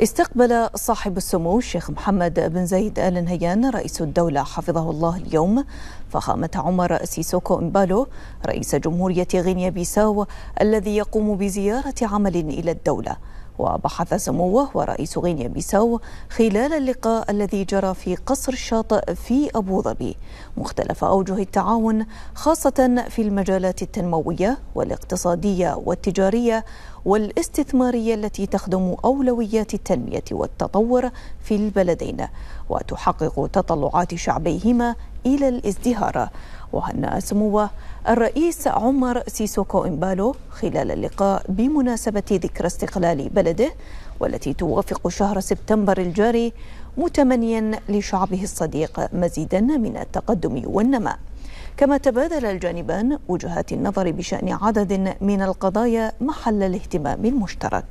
استقبل صاحب السمو الشيخ محمد بن زايد آل نهيان رئيس الدولة حفظه الله اليوم فخامة عمر سيسوكو إمبالو رئيس جمهورية غينيا بيساو الذي يقوم بزيارة عمل إلى الدولة وبحث سموه ورئيس غينيا بيساو خلال اللقاء الذي جرى في قصر الشاطئ في أبو ظبي مختلف أوجه التعاون خاصة في المجالات التنموية والاقتصادية والتجارية والاستثمارية التي تخدم أولويات التنمية والتطور في البلدين وتحقق تطلعات شعبيهما إلى الازدهار وهنأ سمو الرئيس عمر سيسوكو إمبالو خلال اللقاء بمناسبة ذكرى استقلال بلده والتي توافق شهر سبتمبر الجاري متمنيا لشعبه الصديق مزيدا من التقدم والنماء كما تبادل الجانبان وجهات النظر بشأن عدد من القضايا محل الاهتمام المشترك